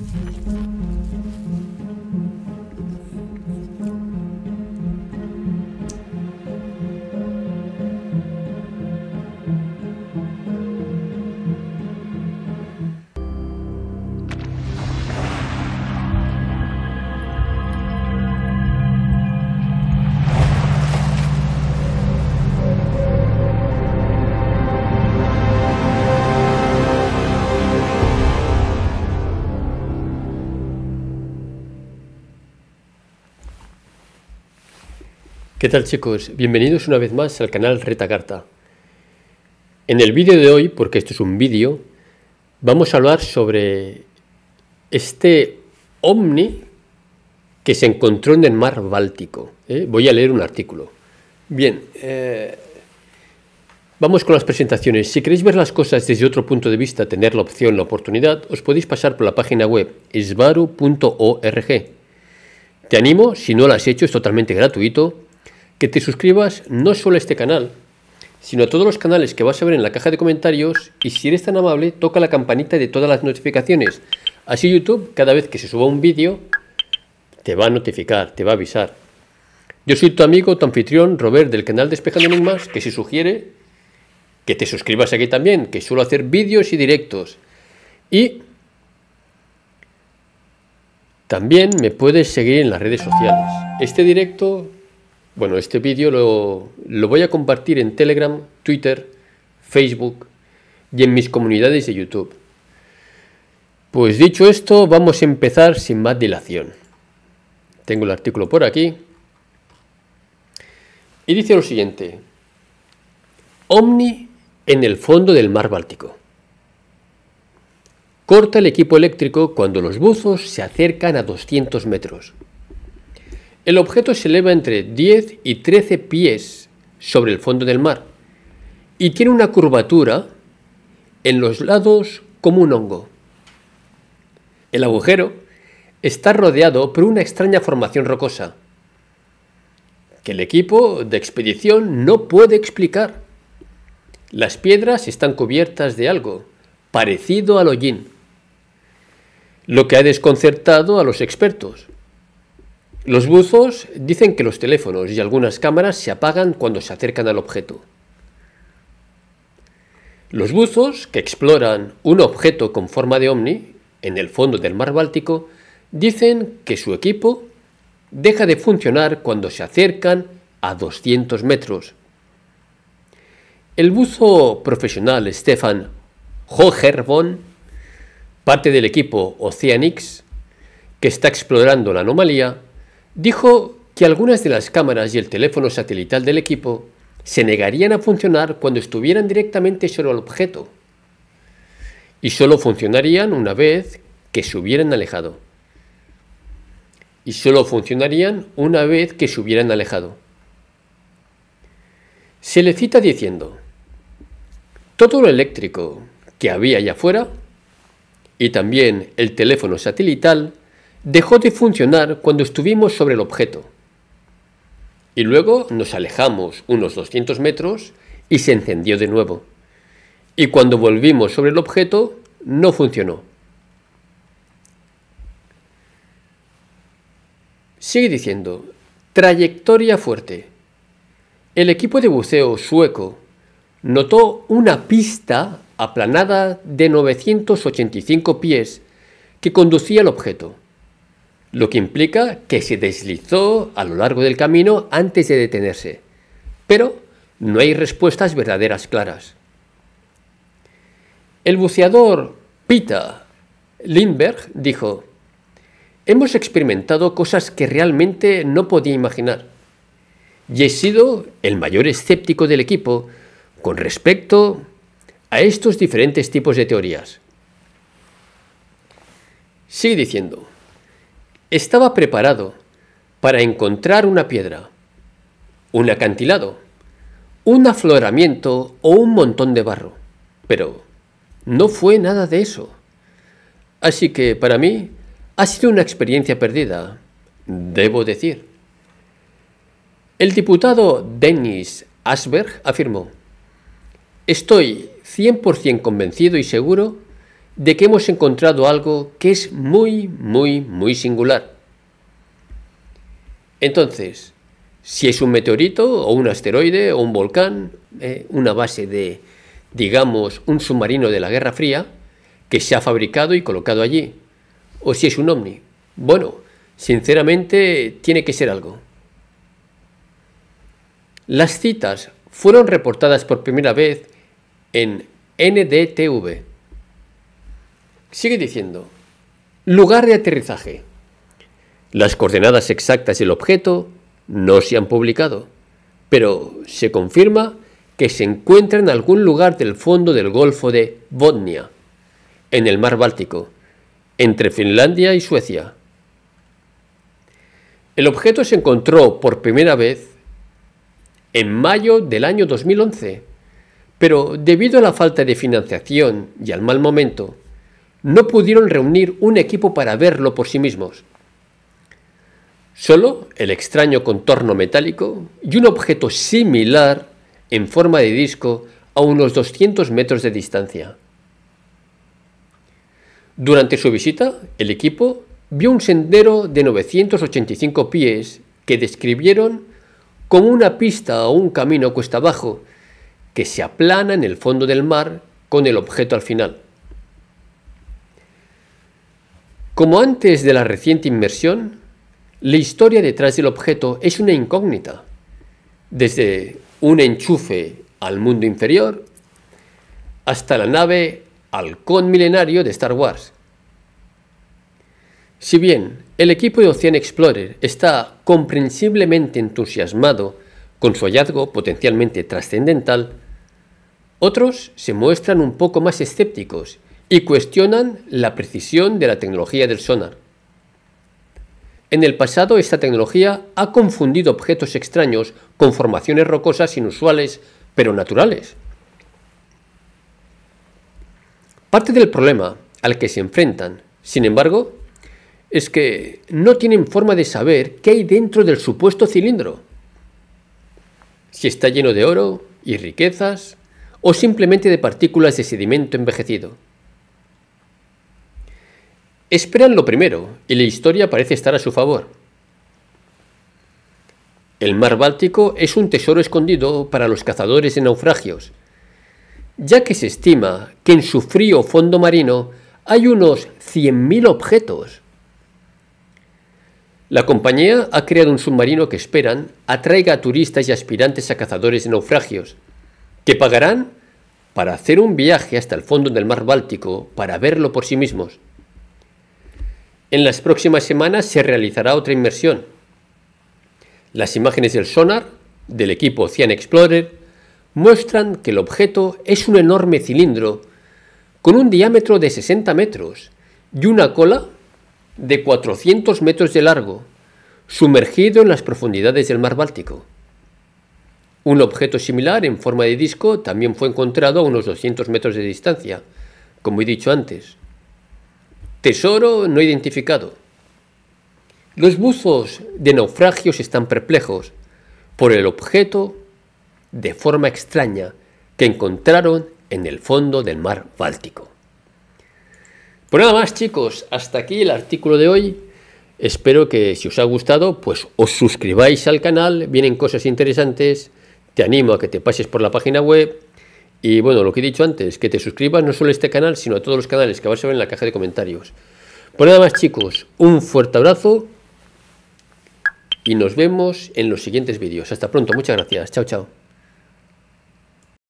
Thank you. ¿Qué tal chicos? Bienvenidos una vez más al canal Retagarta. En el vídeo de hoy, porque esto es un vídeo, vamos a hablar sobre este ovni que se encontró en el mar Báltico. ¿eh? Voy a leer un artículo. Bien, eh, vamos con las presentaciones. Si queréis ver las cosas desde otro punto de vista, tener la opción, la oportunidad, os podéis pasar por la página web esbaru.org. Te animo, si no lo has hecho, es totalmente gratuito que te suscribas no solo a este canal, sino a todos los canales que vas a ver en la caja de comentarios y si eres tan amable, toca la campanita de todas las notificaciones. Así YouTube, cada vez que se suba un vídeo, te va a notificar, te va a avisar. Yo soy tu amigo, tu anfitrión, Robert, del canal Despejando Enigmas, que se sugiere que te suscribas aquí también, que suelo hacer vídeos y directos. Y también me puedes seguir en las redes sociales. Este directo bueno, este vídeo lo, voy a compartir en Telegram, Twitter, Facebook y en mis comunidades de YouTube. Pues dicho esto, vamos a empezar sin más dilación. Tengo el artículo por aquí. Y dice lo siguiente. Omni en el fondo del mar Báltico. Corta el equipo eléctrico cuando los buzos se acercan a 200 metros. El objeto se eleva entre 10 y 13 pies sobre el fondo del mar y tiene una curvatura en los lados como un hongo. El agujero está rodeado por una extraña formación rocosa que el equipo de expedición no puede explicar. Las piedras están cubiertas de algo parecido al hollín, lo que ha desconcertado a los expertos. Los buzos dicen que los teléfonos y algunas cámaras se apagan cuando se acercan al objeto. Los buzos que exploran un objeto con forma de ovni en el fondo del mar Báltico dicen que su equipo deja de funcionar cuando se acercan a 200 metros. El buzo profesional Stefan Hogerbon, parte del equipo Oceanix, que está explorando la anomalía, Dijo que algunas de las cámaras y el teléfono satelital del equipo se negarían a funcionar cuando estuvieran directamente sobre el objeto y solo funcionarían una vez que se hubieran alejado. Y solo funcionarían una vez que se hubieran alejado. Se le cita diciendo, todo lo eléctrico que había allá afuera, y también el teléfono satelital, dejó de funcionar cuando estuvimos sobre el objeto. Y luego nos alejamos unos 200 metros y se encendió de nuevo. Y cuando volvimos sobre el objeto, no funcionó. Sigue diciendo, trayectoria fuerte. El equipo de buceo sueco notó una pista aplanada de 985 pies que conducía al objeto lo que implica que se deslizó a lo largo del camino antes de detenerse. Pero no hay respuestas verdaderas claras. El buceador Pita Lindbergh dijo, hemos experimentado cosas que realmente no podía imaginar. Y he sido el mayor escéptico del equipo con respecto a estos diferentes tipos de teorías. Sigue diciendo, estaba preparado para encontrar una piedra, un acantilado, un afloramiento o un montón de barro, pero no fue nada de eso. Así que para mí ha sido una experiencia perdida, debo decir. El diputado Dennis Asberg afirmó, Estoy 100% convencido y seguro de que hemos encontrado algo que es muy, muy, muy singular. Entonces, si es un meteorito o un asteroide o un volcán, eh, una base de, digamos, un submarino de la Guerra Fría, que se ha fabricado y colocado allí, o si es un ovni. Bueno, sinceramente tiene que ser algo. Las citas fueron reportadas por primera vez en NDTV, Sigue diciendo, lugar de aterrizaje. Las coordenadas exactas del objeto no se han publicado, pero se confirma que se encuentra en algún lugar del fondo del Golfo de Botnia, en el mar Báltico, entre Finlandia y Suecia. El objeto se encontró por primera vez en mayo del año 2011, pero debido a la falta de financiación y al mal momento, no pudieron reunir un equipo para verlo por sí mismos. Solo el extraño contorno metálico y un objeto similar en forma de disco a unos 200 metros de distancia. Durante su visita, el equipo vio un sendero de 985 pies que describieron como una pista o un camino cuesta abajo que se aplana en el fondo del mar con el objeto al final. Como antes de la reciente inmersión, la historia detrás del objeto es una incógnita. Desde un enchufe al mundo inferior hasta la nave halcón milenario de Star Wars. Si bien el equipo de Ocean Explorer está comprensiblemente entusiasmado con su hallazgo potencialmente trascendental, otros se muestran un poco más escépticos y cuestionan la precisión de la tecnología del sonar. En el pasado esta tecnología ha confundido objetos extraños con formaciones rocosas inusuales, pero naturales. Parte del problema al que se enfrentan, sin embargo, es que no tienen forma de saber qué hay dentro del supuesto cilindro. Si está lleno de oro y riquezas, o simplemente de partículas de sedimento envejecido. Esperan lo primero, y la historia parece estar a su favor. El mar Báltico es un tesoro escondido para los cazadores de naufragios, ya que se estima que en su frío fondo marino hay unos 100.000 objetos. La compañía ha creado un submarino que esperan atraiga a turistas y aspirantes a cazadores de naufragios, que pagarán para hacer un viaje hasta el fondo del mar Báltico para verlo por sí mismos. En las próximas semanas se realizará otra inmersión. Las imágenes del sonar del equipo Ocean Explorer muestran que el objeto es un enorme cilindro con un diámetro de 60 metros y una cola de 400 metros de largo, sumergido en las profundidades del mar Báltico. Un objeto similar en forma de disco también fue encontrado a unos 200 metros de distancia, como he dicho antes, Tesoro no identificado. Los buzos de naufragios están perplejos por el objeto de forma extraña que encontraron en el fondo del mar Báltico. Pues nada más chicos, hasta aquí el artículo de hoy. Espero que si os ha gustado, pues os suscribáis al canal, vienen cosas interesantes, te animo a que te pases por la página web y bueno, lo que he dicho antes, que te suscribas no solo a este canal, sino a todos los canales que vas a ver en la caja de comentarios. Por pues nada más chicos, un fuerte abrazo y nos vemos en los siguientes vídeos. Hasta pronto, muchas gracias. Chao, chao.